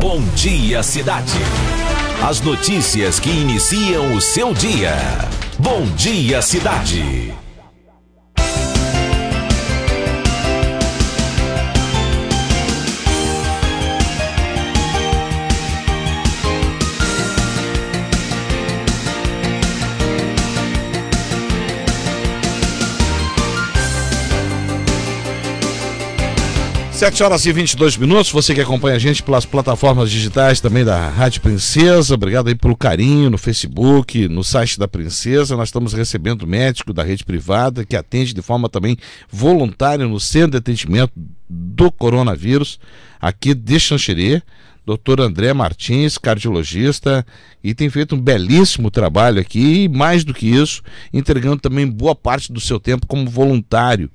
Bom Dia Cidade. As notícias que iniciam o seu dia. Bom Dia Cidade. 7 horas e 22 minutos. Você que acompanha a gente pelas plataformas digitais também da Rádio Princesa, obrigado aí pelo carinho no Facebook, no site da Princesa. Nós estamos recebendo médico da rede privada que atende de forma também voluntária no Centro de Atendimento do Coronavírus aqui de Xanxerê. Doutor André Martins, cardiologista, e tem feito um belíssimo trabalho aqui, e mais do que isso, entregando também boa parte do seu tempo como voluntário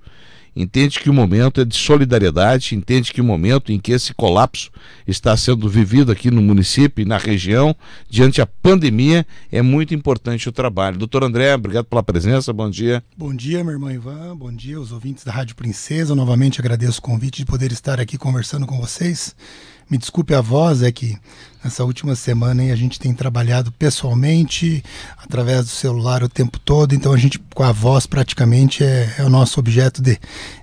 entende que o momento é de solidariedade, entende que o momento em que esse colapso está sendo vivido aqui no município e na região, diante a pandemia, é muito importante o trabalho. Doutor André, obrigado pela presença, bom dia. Bom dia, meu irmão Ivan, bom dia aos ouvintes da Rádio Princesa. novamente agradeço o convite de poder estar aqui conversando com vocês. Me desculpe a voz, é que nessa última semana hein, a gente tem trabalhado pessoalmente, através do celular o tempo todo, então a gente com a voz praticamente é, é o nosso objeto de,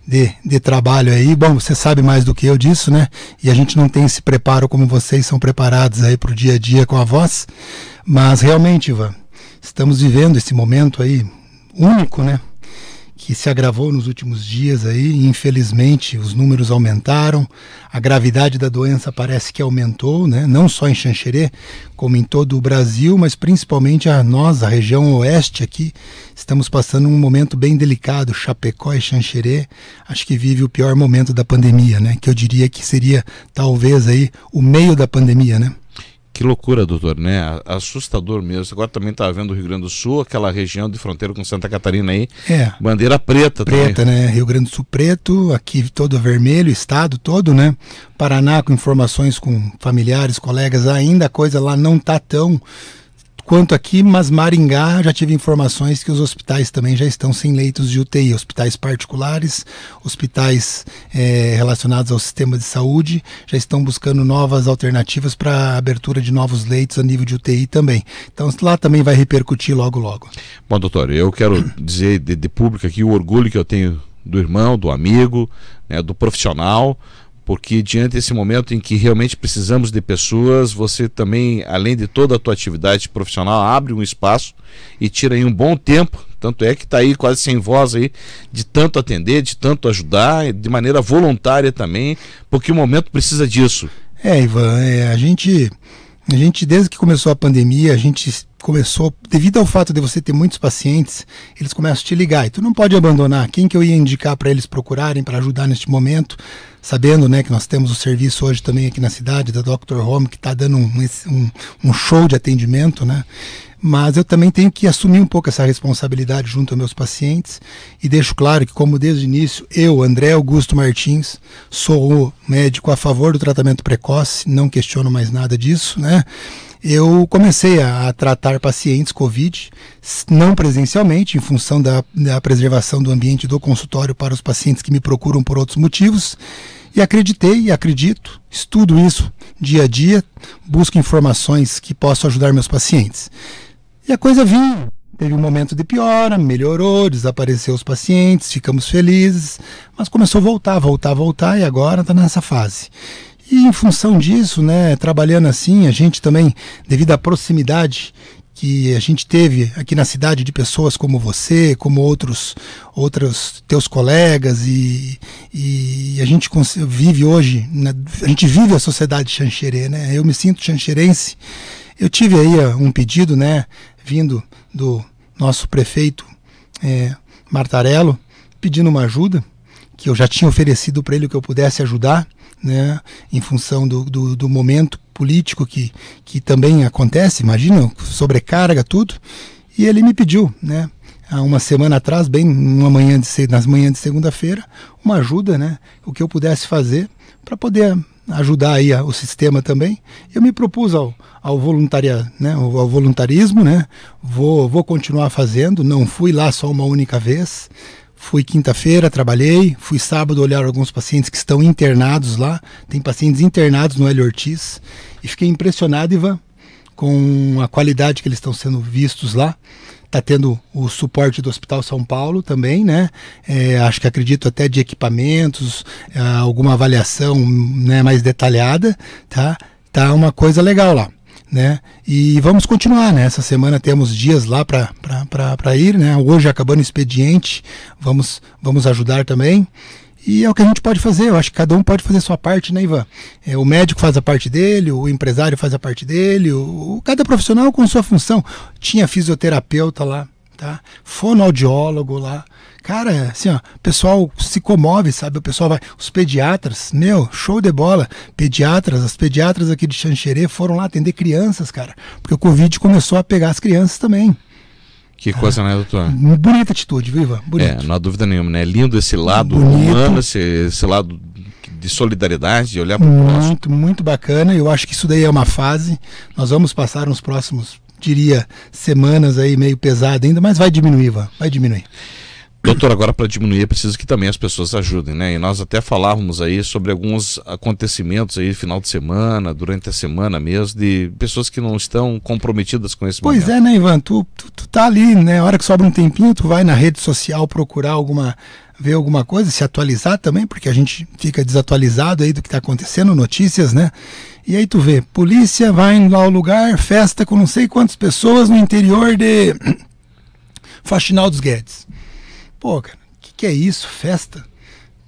de, de, trabalho aí. Bom, você sabe mais do que eu disso, né? E a gente não tem esse preparo como vocês são preparados aí para o dia a dia com a voz, mas realmente, Ivan, estamos vivendo esse momento aí único, né? que se agravou nos últimos dias aí, infelizmente os números aumentaram, a gravidade da doença parece que aumentou, né? não só em Xanxerê, como em todo o Brasil, mas principalmente a nós, a região oeste aqui, estamos passando um momento bem delicado, Chapecó e Xanxerê, acho que vive o pior momento da pandemia, né? que eu diria que seria talvez aí o meio da pandemia, né? que loucura, doutor, né? Assustador mesmo. Agora também está vendo o Rio Grande do Sul, aquela região de fronteira com Santa Catarina aí. É. Bandeira preta, Preta, também. né? Rio Grande do Sul preto, aqui todo vermelho, estado todo, né? Paraná com informações com familiares, colegas, ainda a coisa lá não tá tão quanto aqui, mas Maringá já tive informações que os hospitais também já estão sem leitos de UTI, hospitais particulares, hospitais é, relacionados ao sistema de saúde, já estão buscando novas alternativas para abertura de novos leitos a nível de UTI também. Então lá também vai repercutir logo logo. Bom, doutor, eu quero dizer de, de público aqui o orgulho que eu tenho do irmão, do amigo, né, do profissional, porque diante desse momento em que realmente precisamos de pessoas, você também, além de toda a tua atividade profissional, abre um espaço e tira aí um bom tempo, tanto é que está aí quase sem voz aí, de tanto atender, de tanto ajudar, de maneira voluntária também, porque o momento precisa disso. É, Ivan, é, a gente, a gente desde que começou a pandemia, a gente começou, devido ao fato de você ter muitos pacientes, eles começam a te ligar e tu não pode abandonar. Quem que eu ia indicar para eles procurarem para ajudar neste momento? Sabendo, né, que nós temos o serviço hoje também aqui na cidade da Dr. Home que está dando um, um, um show de atendimento, né? mas eu também tenho que assumir um pouco essa responsabilidade junto aos meus pacientes e deixo claro que, como desde o início, eu, André Augusto Martins, sou o médico a favor do tratamento precoce, não questiono mais nada disso, né? eu comecei a, a, tratar pacientes COVID, não presencialmente, em função da, da preservação do ambiente do consultório para os pacientes que me procuram por outros motivos. E acreditei e acredito, estudo isso dia a dia, busco informações que possam ajudar meus pacientes. E a coisa vinha, teve um momento de piora, melhorou, desapareceu os pacientes, ficamos felizes, mas começou a voltar, voltar, voltar e agora está nessa fase. E em função disso, né, trabalhando assim, a gente também, devido à proximidade que a gente teve aqui na cidade de pessoas como você, como outros outros teus colegas e, e a gente vive hoje, né, a gente vive a sociedade xanxerê, né? Eu me sinto xanxerense. Eu tive aí ah, um pedido, né, vindo do nosso prefeito é, Martarello, pedindo uma ajuda, que eu já tinha oferecido para ele que eu pudesse ajudar né, em função do, do, do momento político que, que também acontece, imagina, sobrecarga tudo. E ele me pediu, né, há uma semana atrás, bem uma manhã de, nas manhãs de segunda-feira, uma ajuda, né, o que eu pudesse fazer para poder ajudar aí o sistema também. Eu me propus ao, ao voluntaria, né, ao voluntarismo, né? Vou, vou continuar fazendo. Não fui lá só uma única vez. Fui quinta-feira, trabalhei, fui sábado olhar alguns pacientes que estão internados lá. Tem pacientes internados no Hélio Ortiz e fiquei impressionado, Ivan, com a qualidade que eles estão sendo vistos lá. Está tendo o suporte do Hospital São Paulo também, né? É, acho que acredito até de equipamentos, é, alguma avaliação né, mais detalhada, tá? Tá uma coisa legal lá né? E vamos continuar, né? Essa semana temos dias lá para ir, né? Hoje acabando o expediente, vamos, vamos ajudar também. E é o que a gente pode fazer, eu acho que cada um pode fazer a sua parte, né, Ivan? É, o médico faz a parte dele, o empresário faz a parte dele, o, o cada profissional com sua função. Tinha fisioterapeuta lá, tá? Fonoaudiólogo lá, Cara, é assim, ó, o pessoal se comove, sabe? O pessoal vai. Os pediatras, meu, show de bola. Pediatras, as pediatras aqui de Xanxerê foram lá atender crianças, cara. Porque o Covid começou a pegar as crianças também. Que ah, coisa, né, doutor? Bonita atitude, viva. Bonito. É, não há dúvida nenhuma, né? É lindo esse lado Bonito. humano, esse, esse lado de solidariedade, de olhar para o Muito, muito bacana. Eu acho que isso daí é uma fase. Nós vamos passar nos próximos, diria, semanas aí meio pesado ainda, mas vai diminuir, vai, vai diminuir. Doutor, agora para diminuir, é preciso que também as pessoas ajudem, né? E nós até falávamos aí sobre alguns acontecimentos aí, final de semana, durante a semana mesmo, de pessoas que não estão comprometidas com esse pois momento. Pois é, né, Ivan? Tu, tu, tu, tá ali, né? A hora que sobra um tempinho, tu vai na rede social procurar alguma, ver alguma coisa, se atualizar também, porque a gente fica desatualizado aí do que tá acontecendo, notícias, né? E aí tu vê, polícia vai lá ao lugar, festa com não sei quantas pessoas no interior de Faxinal dos Guedes. Pô, cara, o que, que é isso? Festa?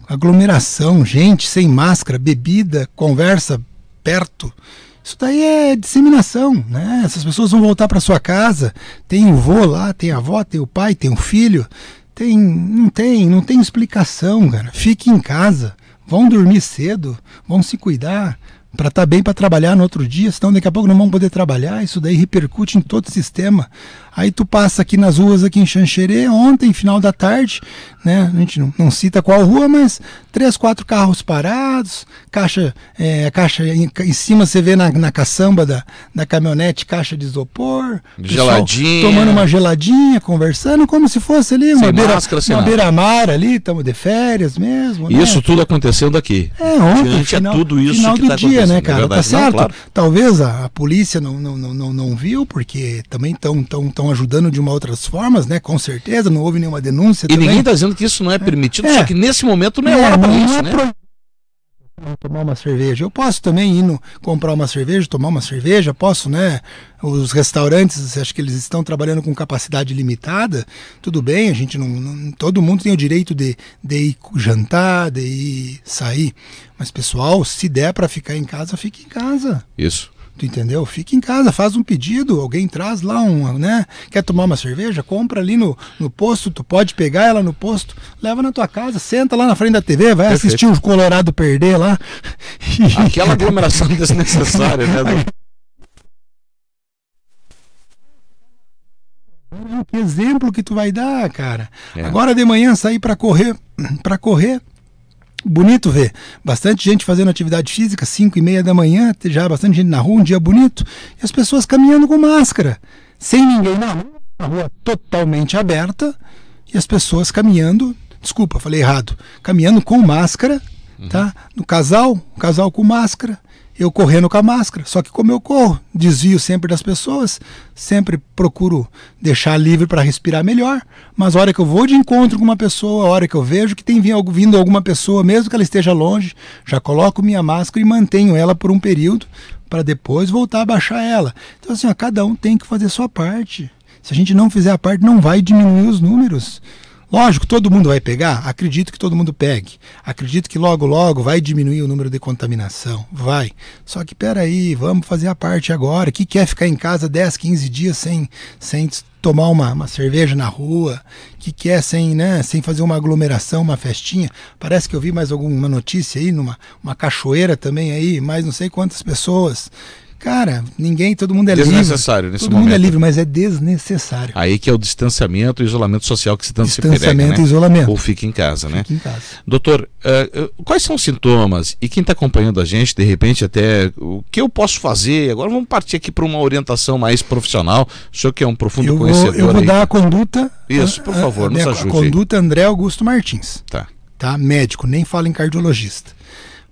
Aglomeração, gente sem máscara, bebida, conversa perto. Isso daí é disseminação, né? Essas pessoas vão voltar para sua casa, tem o vô lá, tem a avó, tem o pai, tem o filho, tem, não tem, não tem explicação, cara. Fique em casa, vão dormir cedo, vão se cuidar para estar tá bem para trabalhar no outro dia, senão daqui a pouco não vão poder trabalhar. Isso daí repercute em todo o sistema. Aí tu passa aqui nas ruas aqui em Xanxerê, ontem, final da tarde, né? A gente não, não cita qual rua, mas três, quatro carros parados, caixa, é, caixa em, em, cima você vê na, na caçamba da, da caminhonete caixa de isopor, geladinha, tomando uma geladinha, conversando, como se fosse ali uma sem beira, máscara, uma beira-mar ali, estamos de férias mesmo. Né? Isso tudo acontecendo aqui. É, ontem, é final, é tudo isso final que do tá dia, né, cara? É tá certo? Não, claro. Talvez a, a polícia não, não, não, não, não viu, porque também estão tão, tão estão ajudando de uma outras formas, né? Com certeza, não houve nenhuma denúncia. E também. ninguém está dizendo que isso não é permitido, é. só que nesse momento não é, é hora para isso. É né? pro tomar uma cerveja. Eu posso também ir no, comprar uma cerveja, tomar uma cerveja, posso, né? Os restaurantes, acho que eles estão trabalhando com capacidade limitada. Tudo bem, a gente não, não todo mundo tem o direito de, de ir jantar, de ir sair. Mas pessoal, se der para ficar em casa, fique em casa. Isso. Tu entendeu? Fica em casa, faz um pedido, alguém traz lá um, né? Quer tomar uma cerveja? Compra ali no, no posto, tu pode pegar ela no posto, leva na tua casa, senta lá na frente da TV, vai Perfeito. assistir o Colorado perder lá. Aquela aglomeração desnecessária, né? Do... Que exemplo que tu vai dar, cara. É. Agora de manhã sair para correr, para correr bonito ver. Bastante gente fazendo atividade física, 5 e meia da manhã, já bastante gente na rua, um dia bonito, e as pessoas caminhando com máscara, sem ninguém na rua, a rua totalmente aberta, e as pessoas caminhando, desculpa, falei errado, caminhando com máscara, tá? uhum. tá? No casal, um casal com máscara, eu correndo com a máscara. Só que como eu corro, desvio sempre das pessoas, sempre procuro deixar livre para respirar melhor. Mas a hora que eu vou de encontro com uma pessoa, a hora que eu vejo que tem vindo alguma pessoa, mesmo que ela esteja longe, já coloco minha máscara e mantenho ela por um período para depois voltar a baixar ela. Então assim, ó, cada um tem que fazer sua parte. Se a gente não fizer a parte, não vai diminuir os números. Lógico, todo mundo vai pegar? Acredito que todo mundo pegue. Acredito que logo, logo vai diminuir o número de contaminação. Vai. Só que peraí, vamos fazer a parte agora. Que quer ficar em casa 10, 15 dias sem, sem tomar uma, uma cerveja na rua, que quer sem, né, sem fazer uma aglomeração, uma festinha. Parece que eu vi mais alguma notícia aí, numa uma cachoeira também aí, mais não sei quantas pessoas. Cara, ninguém, todo mundo é livre. Desnecessário nesse todo momento. Todo mundo é livre, né? mas é desnecessário. Aí que é o distanciamento e isolamento social que se tanto Distanciamento se perega, né? e isolamento. Ou fica em casa, né? Fica em casa. Doutor, uh, quais são os sintomas? E quem está acompanhando a gente, de repente, até o que eu posso fazer? Agora vamos partir aqui para uma orientação mais profissional. O senhor que é um profundo eu conhecedor. Vou, eu vou aí. dar a conduta. Isso, por ah, ah, favor, a, a, nos ajude. A conduta André Augusto Martins. Tá. Tá? Médico, nem fala em cardiologista.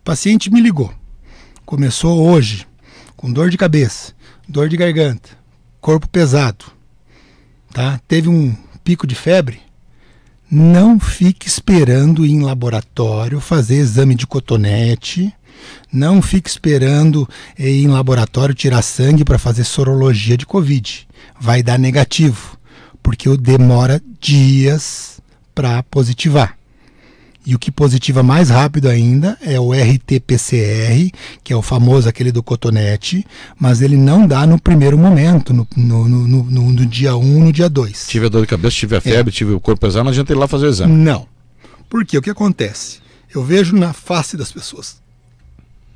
O paciente me ligou. Começou hoje com dor de cabeça, dor de garganta, corpo pesado, tá? Teve um pico de febre, não fique esperando ir em laboratório fazer exame de cotonete, não fique esperando eh, ir em laboratório tirar sangue para fazer sorologia de COVID. Vai dar negativo, porque demora dias para positivar. E o que positiva mais rápido ainda é o RT-PCR, que é o famoso aquele do cotonete, mas ele não dá no primeiro momento, no, no, no, no dia 1, um, no dia 2. Tive a dor de cabeça, tive a é. febre, é. tive o corpo pesado, não adianta ir lá fazer o exame. Não. Porque o que acontece? Eu vejo na face das pessoas.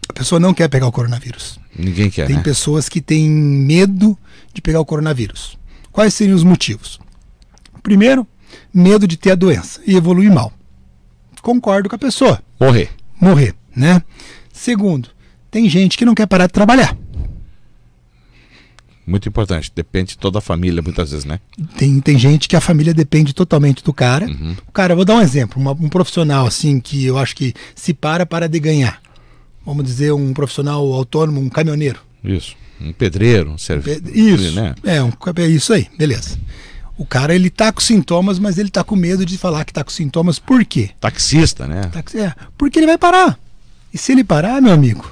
A pessoa não quer pegar o coronavírus. Ninguém quer. Tem né? pessoas que têm medo de pegar o coronavírus. Quais seriam os motivos? Primeiro, medo de ter a doença e evoluir mal concordo com a pessoa. Morrer. Morrer, né? Segundo, tem gente que não quer parar de trabalhar. Muito importante, depende de toda a família, muitas vezes, né? Tem, tem gente que a família depende totalmente do cara. Uhum. O cara, vou dar um exemplo, uma, um profissional assim que eu acho que se para, para de ganhar. Vamos dizer, um profissional autônomo, um caminhoneiro. Isso. Um pedreiro, um serviço. Isso. Né? É, um, é isso aí, beleza. O cara, ele tá com sintomas, mas ele tá com medo de falar que tá com sintomas. Por quê? Taxista, né? Taxi, é, porque ele vai parar. E se ele parar, meu amigo,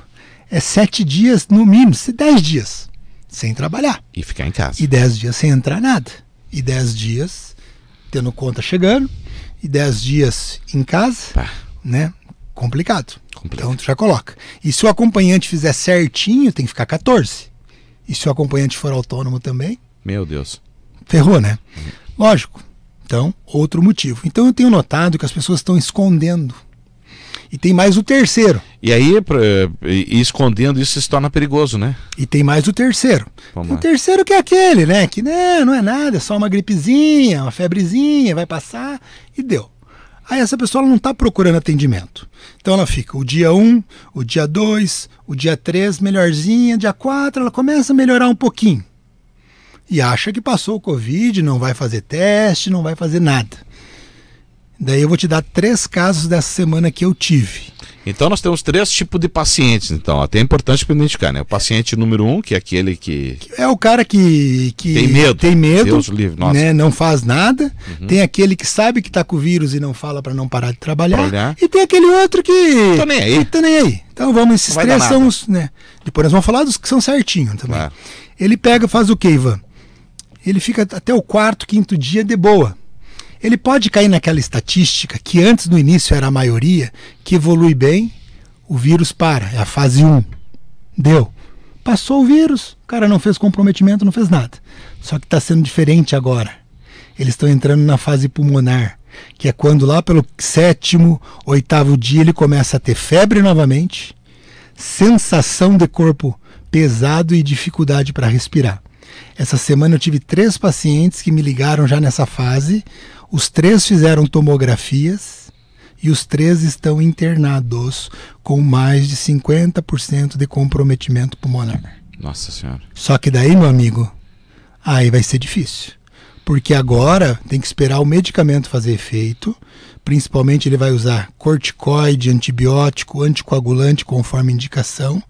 é sete dias, no mínimo, dez dias sem trabalhar. E ficar em casa. E dez dias sem entrar nada. E dez dias tendo conta chegando. E dez dias em casa. Pá. Né? Complicado. Complicado. Então tu já coloca. E se o acompanhante fizer certinho, tem que ficar 14. E se o acompanhante for autônomo também? Meu Deus ferrou, né? Lógico. Então, outro motivo. Então, eu tenho notado que as pessoas estão escondendo. E tem mais o terceiro. E aí, escondendo isso se torna perigoso, né? E tem mais o terceiro. Vamos o terceiro que é aquele, né? Que não, né, não é nada, é só uma gripezinha, uma febrezinha, vai passar e deu. Aí essa pessoa não está procurando atendimento. Então ela fica o dia 1, um, o dia 2, o dia 3 melhorzinha, dia 4 ela começa a melhorar um pouquinho e acha que passou o Covid, não vai fazer teste, não vai fazer nada. Daí eu vou te dar três casos dessa semana que eu tive. Então nós temos três tipos de pacientes, então até é importante para identificar, né? O paciente número um, que é aquele que é o cara que, que tem medo, tem medo, Deus livre, nossa. né? Não faz nada. Uhum. Tem aquele que sabe que está com o vírus e não fala para não parar de trabalhar. trabalhar. E tem aquele outro que tô nem aí, tô nem aí. Então vamos esses três são os, né? Depois nós vamos falar dos que são certinhos também. Claro. Ele pega, faz o que, Ivan? ele fica até o quarto, quinto dia de boa. Ele pode cair naquela estatística que antes no início era a maioria, que evolui bem, o vírus para, é a fase 1. Deu. Passou o vírus, o cara não fez comprometimento, não fez nada. Só que está sendo diferente agora. Eles estão entrando na fase pulmonar, que é quando lá pelo sétimo, oitavo dia ele começa a ter febre novamente, sensação de corpo pesado e dificuldade para respirar. Essa semana eu tive três pacientes que me ligaram já nessa fase. Os três fizeram tomografias e os três estão internados com mais de 50% de comprometimento pulmonar. Nossa Senhora. Só que daí, meu amigo, aí vai ser difícil. Porque agora tem que esperar o medicamento fazer efeito. Principalmente ele vai usar corticoide, antibiótico, anticoagulante, conforme indicação.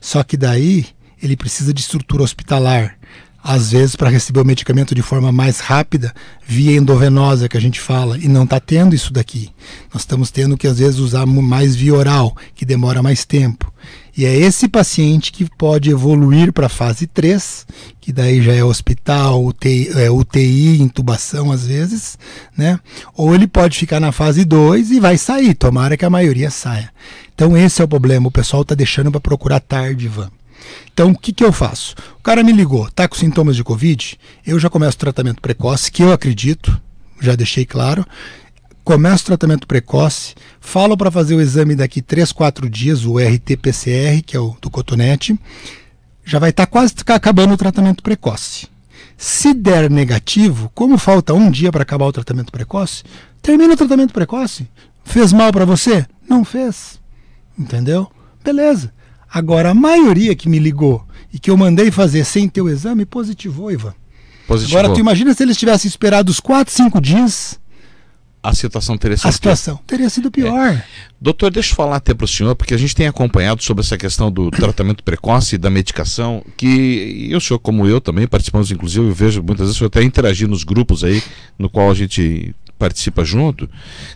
Só que daí ele precisa de estrutura hospitalar às vezes para receber o medicamento de forma mais rápida, via endovenosa que a gente fala, e não está tendo isso daqui. Nós estamos tendo que às vezes usar mais via oral, que demora mais tempo. E é esse paciente que pode evoluir para a fase 3, que daí já é hospital, UTI, é, UTI, intubação às vezes, né? Ou ele pode ficar na fase 2 e vai sair, tomara que a maioria saia. Então esse é o problema, o pessoal está deixando para procurar tarde, vamos. Então, o que, que eu faço? O cara me ligou, está com sintomas de Covid, eu já começo o tratamento precoce, que eu acredito, já deixei claro. Começo o tratamento precoce, falo para fazer o exame daqui 3, 4 dias, o RT-PCR, que é o do cotonete, já vai estar tá quase acabando o tratamento precoce. Se der negativo, como falta um dia para acabar o tratamento precoce, termina o tratamento precoce. Fez mal para você? Não fez. Entendeu? Beleza. Agora, a maioria que me ligou e que eu mandei fazer sem ter o exame positivou, Ivan. Positivou. Agora, tu imagina se eles tivessem esperado os 4, 5 dias. A situação teria sido A situação pior. teria sido é. pior. É. Doutor, deixa eu falar até para o senhor, porque a gente tem acompanhado sobre essa questão do tratamento precoce, da medicação, que e o senhor, como eu também, participamos, inclusive, eu vejo muitas vezes, eu até interagir nos grupos aí, no qual a gente participa junto,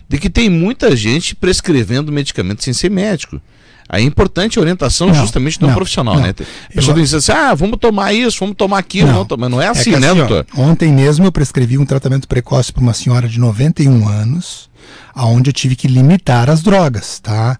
de que tem muita gente prescrevendo medicamento sem ser médico. Aí é importante a orientação não, justamente do não, profissional, não. né? Pessoal pessoa eu... diz assim, ah, vamos tomar isso, vamos tomar aquilo, não, mas não é assim, é assim né, assim, doutor? Ó, ontem mesmo eu prescrevi um tratamento precoce para uma senhora de 91 anos, aonde eu tive que limitar as drogas, tá?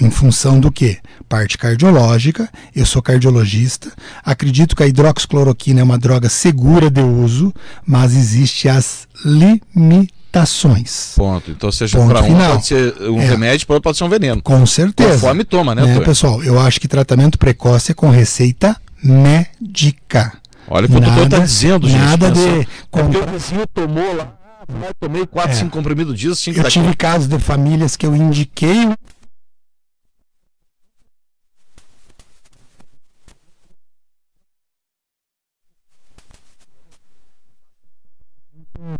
Em função do quê? Parte cardiológica, eu sou cardiologista, acredito que a hidroxicloroquina é uma droga segura de uso, mas existe as limitações adaptações. Ponto. Então, seja para um, final. pode ser um é. remédio, para outro pode ser um veneno. Com certeza. Conforme toma, né, né pessoal? Eu acho que tratamento precoce é com receita médica. Olha o que o doutor está dizendo, gente. Nada pensando. de. É porque o vizinho tomou lá, vai, tomei 4, 5 é. comprimidos disso, 5 Eu tive casos de famílias que eu indiquei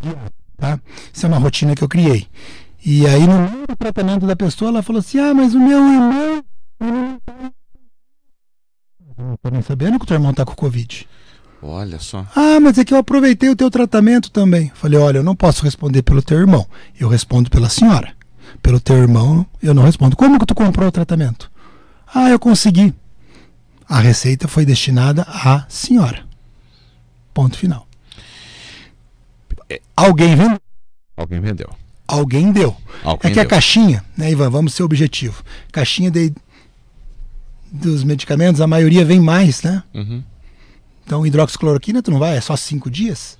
Yeah. Tá? Isso é uma rotina que eu criei. E aí, no meio do tratamento da pessoa, ela falou assim: Ah, mas o meu irmão. Não tá estou nem sabendo que o teu irmão está com Covid. Olha só. Ah, mas é que eu aproveitei o teu tratamento também. Falei: Olha, eu não posso responder pelo teu irmão. Eu respondo pela senhora. Pelo teu irmão, eu não respondo. Como que tu comprou o tratamento? Ah, eu consegui. A receita foi destinada à senhora. Ponto final. Alguém vendeu. Alguém vendeu. Alguém deu. Alguém é que deu. a caixinha, né, Ivan? Vamos ser objetivo. Caixinha de, dos medicamentos, a maioria vem mais, né? Uhum. Então, hidroxicloroquina, tu não vai, é só cinco dias.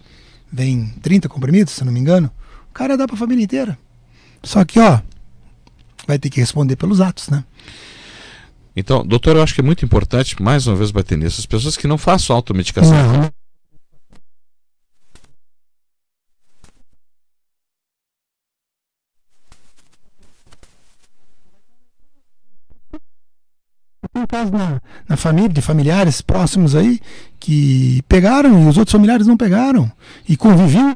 Vem 30 comprimidos, se não me engano. O cara dá pra família inteira. Só que, ó, vai ter que responder pelos atos, né? Então, doutor, eu acho que é muito importante, mais uma vez, bater nisso. As pessoas que não façam automedicação. Uhum. casos na, na família, de familiares próximos aí, que pegaram e os outros familiares não pegaram. E conviviam.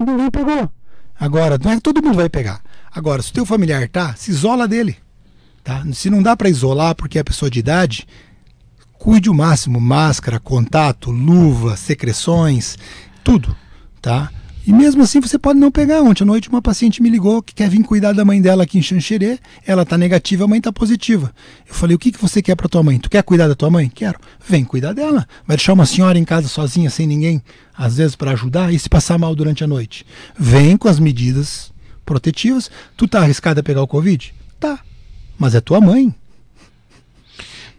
E ninguém pegou. Agora, não é que todo mundo vai pegar. Agora, se o teu familiar tá, se isola dele. Tá? Se não dá para isolar porque é pessoa de idade, cuide o máximo. Máscara, contato, luva, secreções, tudo. Tá? E mesmo assim você pode não pegar. Ontem à noite uma paciente me ligou que quer vir cuidar da mãe dela aqui em Xanxerê. Ela está negativa, a mãe está positiva. Eu falei, o que, que você quer para tua mãe? Tu quer cuidar da tua mãe? Quero. Vem cuidar dela. Vai deixar uma senhora em casa sozinha, sem ninguém, às vezes para ajudar e se passar mal durante a noite. Vem com as medidas protetivas. Tu tá arriscada a pegar o Covid? Tá. Mas é tua mãe.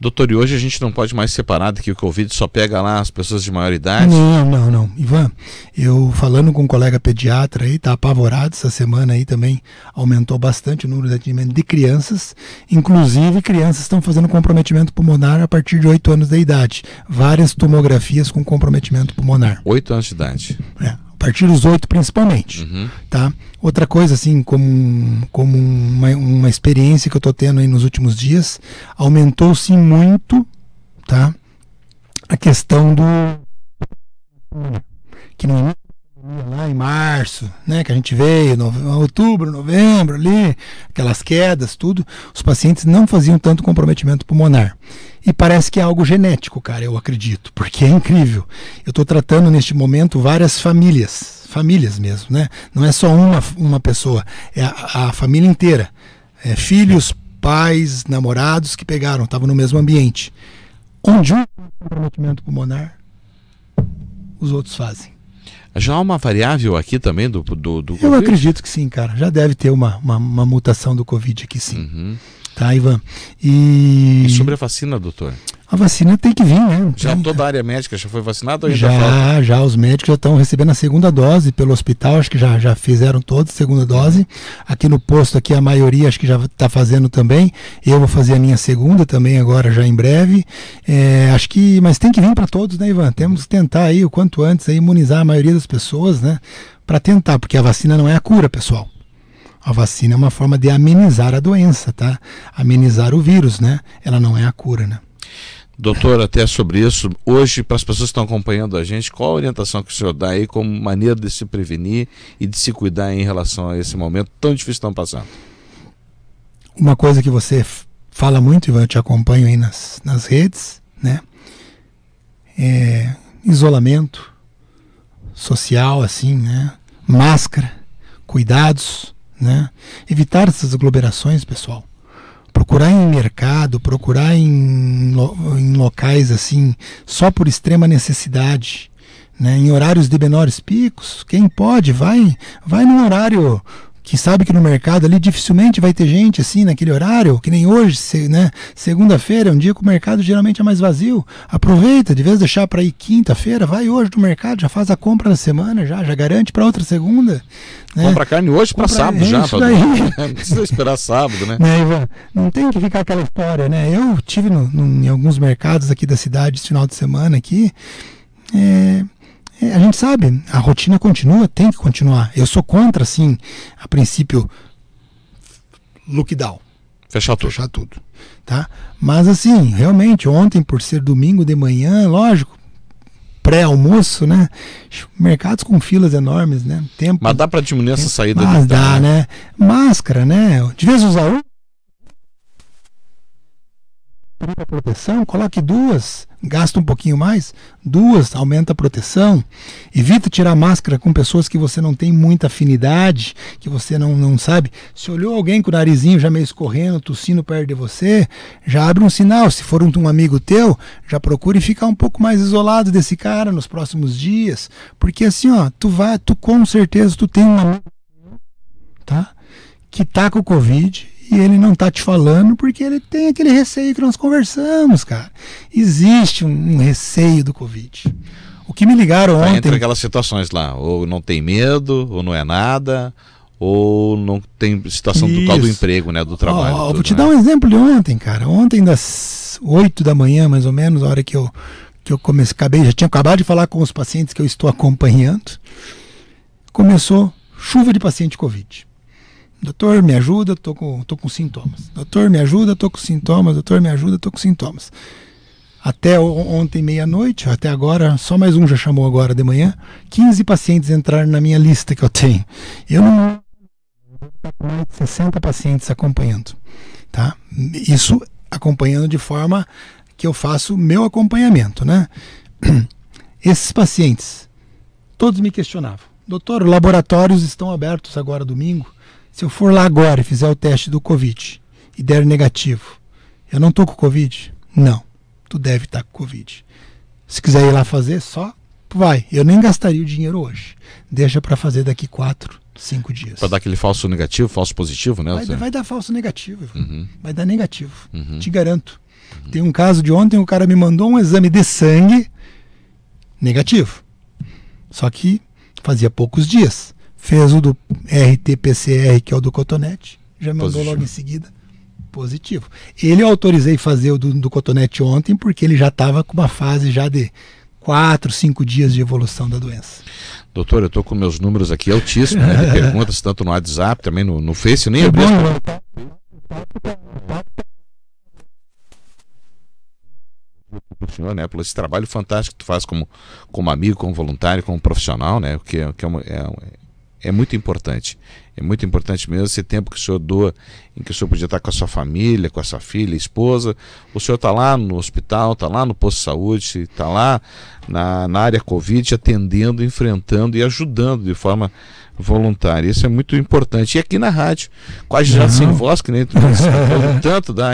Doutor, e hoje a gente não pode mais separar de que o Covid só pega lá as pessoas de maior idade? Não, não, não. Ivan, eu falando com um colega pediatra aí, tá apavorado essa semana aí também, aumentou bastante o número de atendimento de crianças, inclusive crianças estão fazendo comprometimento pulmonar a partir de 8 anos de idade. Várias tomografias com comprometimento pulmonar. 8 anos de idade. É a partir dos oito principalmente, uhum. tá? Outra coisa, assim, como, como uma, uma experiência que eu estou tendo aí nos últimos dias, aumentou-se muito, tá? A questão do... que não lá em março, né, que a gente veio, nove... outubro, novembro ali, aquelas quedas, tudo, os pacientes não faziam tanto comprometimento pulmonar. E parece que é algo genético, cara, eu acredito, porque é incrível. Eu estou tratando neste momento várias famílias, famílias mesmo, né? Não é só uma, uma pessoa, é a, a família inteira. É, filhos, pais, namorados que pegaram, estavam no mesmo ambiente. Onde um comprometimento pulmonar, os outros fazem. Já há uma variável aqui também do, do, do Eu acredito que sim, cara. Já deve ter uma, uma, uma mutação do Covid aqui, sim. Uhum. Tá, Ivan? E... e... sobre a vacina, doutor? A vacina tem que vir, né? Já toda a área médica já foi vacinada ou já, falta? Já, os médicos já estão recebendo a segunda dose pelo hospital, acho que já, já fizeram todos a segunda dose. Aqui no posto, aqui a maioria acho que já está fazendo também. Eu vou fazer a minha segunda também agora, já em breve. É, acho que, mas tem que vir para todos, né, Ivan? Temos que tentar aí, o quanto antes, aí, imunizar a maioria das pessoas, né? Para tentar, porque a vacina não é a cura, pessoal a vacina é uma forma de amenizar a doença, tá? Amenizar o vírus, né? Ela não é a cura, né? Doutor, até sobre isso, hoje, para as pessoas que estão acompanhando a gente, qual a orientação que o senhor dá aí como maneira de se prevenir e de se cuidar em relação a esse momento tão difícil que estão passando? Uma coisa que você fala muito, e eu te acompanho aí nas, nas redes, né? É, isolamento social, assim, né? Máscara, cuidados, né? Evitar essas aglomerações, pessoal. Procurar em mercado, procurar em, em locais assim, só por extrema necessidade. Né, em horários de menores picos, quem pode, vai, vai num horário que sabe que no mercado ali dificilmente vai ter gente assim naquele horário, que nem hoje, né? Segunda-feira é um dia que o mercado geralmente é mais vazio. Aproveita, de vez deixar para ir quinta-feira, vai hoje no mercado, já faz a compra na semana, já, já garante para outra segunda. Né? Compra carne hoje para sábado é, já, Não precisa esperar sábado, né? Não, né, Ivan, não tem que ficar aquela história, né? Eu tive no, no, em alguns mercados aqui da cidade esse final de semana aqui. É, é, a gente sabe, a rotina continua, tem que continuar. Eu sou contra, sim, a princípio, down Fechar tudo. Fechar tudo. Tá? Mas assim, realmente, ontem, por ser domingo de manhã, lógico, pré-almoço, né? Mercados com filas enormes, né? Tempo, Mas dá para diminuir tempo, essa saída. Mas dá, né? Máscara, né? De vez usar compra a proteção, coloque duas, gasta um pouquinho mais, duas, aumenta a proteção. Evita tirar máscara com pessoas que você não tem muita afinidade, que você não, não sabe. Se olhou alguém com o narizinho já meio escorrendo, tossindo perto de você, já abre um sinal. Se for um, um amigo teu, já procure ficar um pouco mais isolado desse cara nos próximos dias, porque assim, ó, tu vai, tu com certeza tu tem um amigo, tá? Que tá com o Covid e ele não tá te falando porque ele tem aquele receio que nós conversamos, cara. Existe um, um receio do Covid. O que me ligaram tá ontem. Aí entra aquelas situações lá, ou não tem medo, ou não é nada, ou não tem situação do do emprego, né, do trabalho. Ó, tudo, vou te né? dar um exemplo de ontem, cara. Ontem das 8 da manhã, mais ou menos, a hora que eu que eu comecei, acabei, já tinha acabado de falar com os pacientes que eu estou acompanhando, começou chuva de paciente Covid. Doutor, me ajuda, tô com, tô com sintomas. Doutor, me ajuda, tô com sintomas. Doutor, me ajuda, tô com sintomas. Até ontem, meia-noite, até agora, só mais um já chamou agora de manhã. 15 pacientes entraram na minha lista que eu tenho. Eu não. 60 pacientes acompanhando. Tá? Isso acompanhando de forma que eu faço meu acompanhamento, né? Esses pacientes, todos me questionavam. Doutor, laboratórios estão abertos agora domingo? Se eu for lá agora e fizer o teste do Covid e der negativo, eu não estou com Covid? Não, tu deve estar tá com Covid. Se quiser ir lá fazer, só vai. Eu nem gastaria o dinheiro hoje. Deixa para fazer daqui quatro, cinco dias. Para dar aquele falso negativo, falso positivo, né? Vai, vai dar falso negativo. Uhum. Vai dar negativo. Uhum. Te garanto. Uhum. Tem um caso de ontem, o cara me mandou um exame de sangue negativo. Só que fazia poucos dias fez o do RT-PCR, que é o do cotonete, já mandou positivo. logo em seguida, positivo. Ele eu autorizei fazer o do, do cotonete ontem, porque ele já estava com uma fase já de quatro, cinco dias de evolução da doença. Doutor, eu estou com meus números aqui altíssimos, né? perguntas tanto no WhatsApp, também no, no Face, nem abri. Né? senhor, né? Por esse trabalho fantástico que tu faz como, como amigo, como voluntário, como profissional, né? Que, é, que é, uma, é, é muito importante. É muito importante mesmo esse tempo que o senhor doa, em que o senhor podia estar com a sua família, com a sua filha, esposa. O senhor está lá no hospital, está lá no posto de saúde, está lá na, na área Covid, atendendo, enfrentando e ajudando de forma voluntária. Isso é muito importante. E aqui na rádio, quase já sem voz, que nem tá tanto dá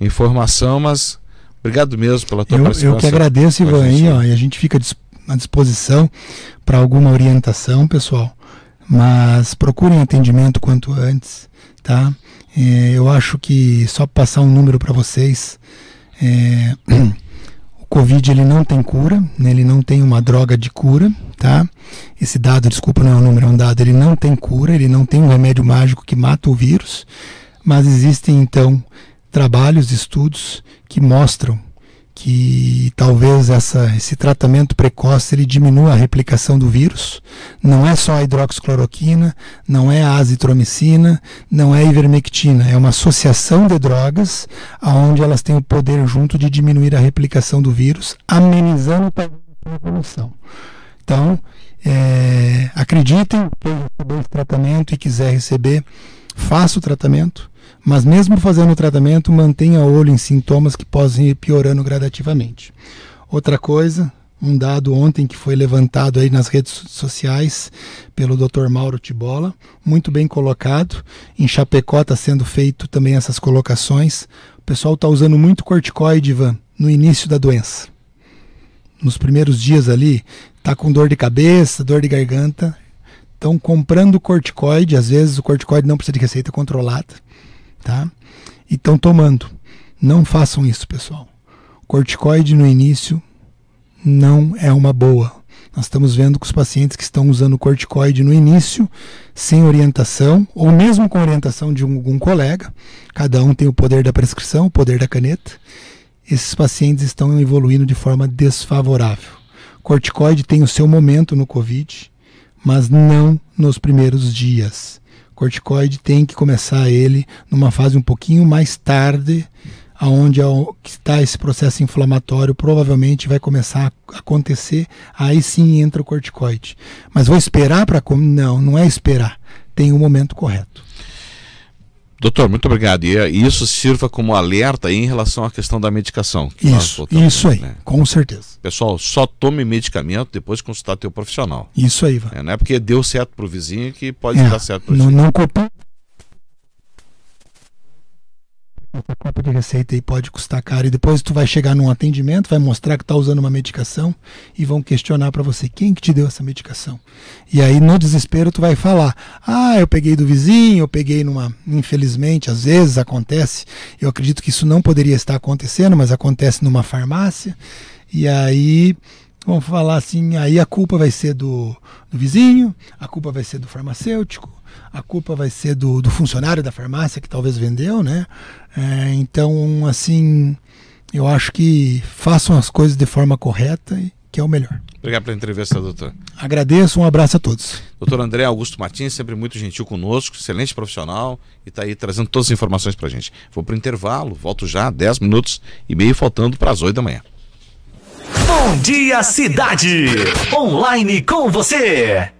informação, mas obrigado mesmo pela tua eu, participação. Eu que agradeço, Ivan, aí, e a gente fica à disposição para alguma orientação, pessoal mas procurem atendimento quanto antes, tá? É, eu acho que só passar um número para vocês, é, o Covid ele não tem cura, né? ele não tem uma droga de cura, tá? Esse dado, desculpa, não é um número, é um dado, ele não tem cura, ele não tem um remédio mágico que mata o vírus, mas existem então trabalhos, estudos que mostram que talvez essa, esse tratamento precoce ele diminua a replicação do vírus. Não é só a hidroxicloroquina, não é a azitromicina, não é a ivermectina. É uma associação de drogas onde elas têm o poder junto de diminuir a replicação do vírus, amenizando a evolução. Então, é, acreditem, quem receber esse tratamento e quiser receber, faça o tratamento mas mesmo fazendo o tratamento, mantenha olho em sintomas que possam ir piorando gradativamente. Outra coisa, um dado ontem que foi levantado aí nas redes sociais pelo Dr. Mauro Tibola, muito bem colocado. Em Chapecó está sendo feito também essas colocações. O pessoal está usando muito corticoide, Ivan, no início da doença. Nos primeiros dias ali, está com dor de cabeça, dor de garganta. Estão comprando corticoide, às vezes o corticoide não precisa de receita controlada tá? E estão tomando. Não façam isso, pessoal. Corticoide no início não é uma boa. Nós estamos vendo que os pacientes que estão usando corticoide no início, sem orientação, ou mesmo com orientação de algum um colega, cada um tem o poder da prescrição, o poder da caneta, esses pacientes estão evoluindo de forma desfavorável. Corticoide tem o seu momento no Covid, mas não nos primeiros dias corticoide tem que começar ele numa fase um pouquinho mais tarde, aonde é está esse processo inflamatório provavelmente vai começar a acontecer, aí sim entra o corticoide. Mas vou esperar para... Não, não é esperar. Tem o um momento correto. Doutor, muito obrigado. E isso sirva como alerta em relação à questão da medicação. isso, isso aí, né? com certeza. Pessoal, só tome medicamento depois de consultar teu profissional. Isso aí, vai. É, não é porque deu certo para o vizinho que pode é, dar certo para o Não, não copia essa cópia de receita aí pode custar caro e depois tu vai chegar num atendimento, vai mostrar que tá usando uma medicação e vão questionar para você quem que te deu essa medicação. E aí no desespero tu vai falar: "Ah, eu peguei do vizinho, eu peguei numa, infelizmente, às vezes acontece. Eu acredito que isso não poderia estar acontecendo, mas acontece numa farmácia". E aí vão falar assim: "Aí a culpa vai ser do, do vizinho, a culpa vai ser do farmacêutico, a culpa vai ser do, do funcionário da farmácia que talvez vendeu, né? É, então, assim, eu acho que façam as coisas de forma correta e que é o melhor. Obrigado pela entrevista, doutor. Agradeço, um abraço a todos. Doutor André Augusto Martins, sempre muito gentil conosco, excelente profissional e está aí trazendo todas as informações para a gente. Vou para o intervalo, volto já, 10 minutos e meio faltando para as 8 da manhã. Bom dia, cidade! Online com você!